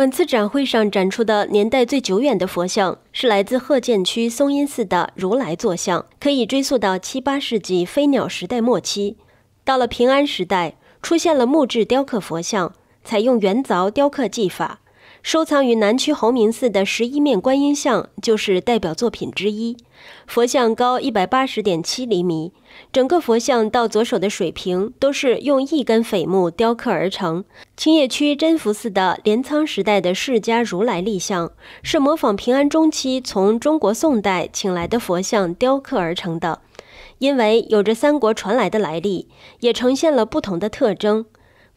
本次展会上展出的年代最久远的佛像，是来自鹤见区松阴寺的如来坐像，可以追溯到七八世纪飞鸟时代末期。到了平安时代，出现了木质雕刻佛像，采用圆凿雕刻技法。收藏于南区弘明寺的十一面观音像就是代表作品之一，佛像高一百八十点七厘米，整个佛像到左手的水平都是用一根绯木雕刻而成。青叶区真福寺的镰仓时代的释迦如来立像是模仿平安中期从中国宋代请来的佛像雕刻而成的，因为有着三国传来的来历，也呈现了不同的特征。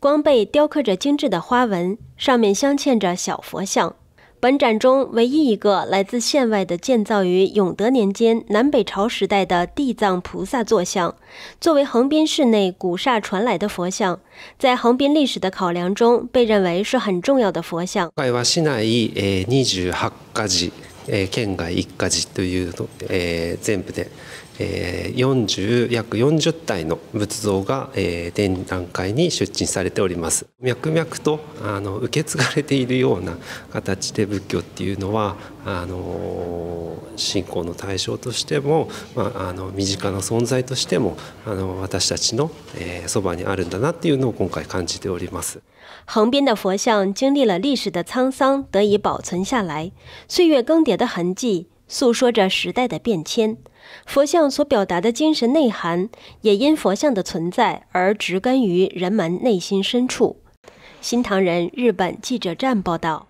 光背雕刻着精致的花纹，上面镶嵌着小佛像。本展中唯一一个来自县外的、建造于永德年间南北朝时代的地藏菩萨坐像，作为横滨市内古刹传来的佛像，在横滨历史的考量中被认为是很重要的佛像。えー、県外一家寺というえー、全部で、えー、40約40体の仏像が、えー、展覧会に出陳されております脈々とあの受け継がれているような形で仏教っていうのはあの信仰の対象としても、まあ、あの身近な存在としてもあの私たちの、えー、そばにあるんだなっていうのを今回感じております。横边的佛像经历了历史的沧桑，得以保存下来。岁月更迭的痕迹诉说着时代的变迁，佛像所表达的精神内涵也因佛像的存在而植根于人们内心深处。新唐人日本记者站报道。